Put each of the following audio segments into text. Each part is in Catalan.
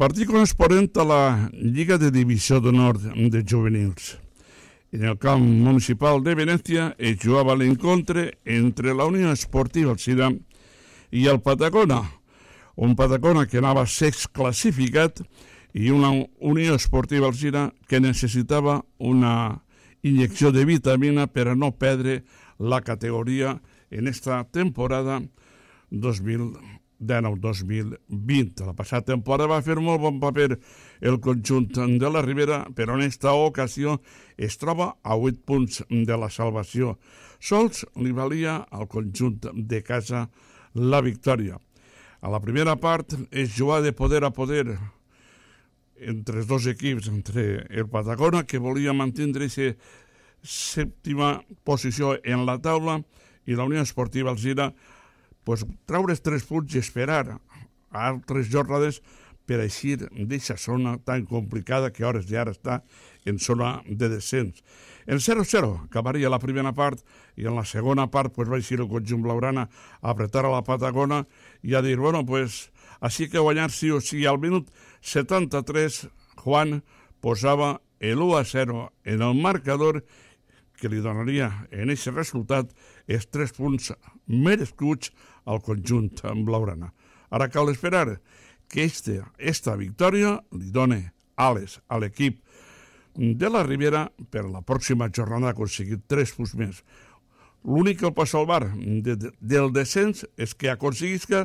Partit corresponent a la Lliga de Divisió d'Honor de Juvenils. En el camp municipal de Venècia es jugava l'encontre entre la Unió Esportiva Alcida i el Patagona, un Patagona que anava sex classificat i una Unió Esportiva Alcira que necessitava una injecció de vitamina per a no perdre la categoria en esta temporada 2020 del 2020. La passada temporada va fer molt bon paper el conjunt de la Ribera, però en esta ocasió es troba a 8 punts de la salvació. Sols li valia al conjunt de casa la victòria. A la primera part es jugar de poder a poder entre els dos equips, entre el Patagona, que volia mantenir aquesta sèptima posició en la taula, i la Unió Esportiva Alzira, pues, traure's tres punts i esperar altres jornades per eixir d'aquesta zona tan complicada que hores ara està en zona de descens. En 0-0 acabaria la primera part i en la segona part pues, va eixir el conjunt blaurana a apretar a la Patagona i a dir, bueno, pues, així que guanyar sí o sí. Al minut 73, Juan posava el 0 en el marcador que li donaria en aquest resultat els tres punts merescuts al conjunt amb l'Aurana. Ara cal esperar que este, esta victòria li done ales a l'equip de la Ribera per la pròxima jornada aconseguir tres punts més. L'únic que el pot salvar de, de, del descens és que aconseguisca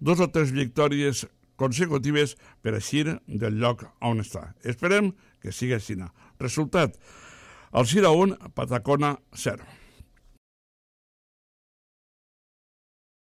dos o tres victòries consecutives per eixir del lloc on està. Esperem que sigui així. Resultat, el Sira 1, Patacona 0.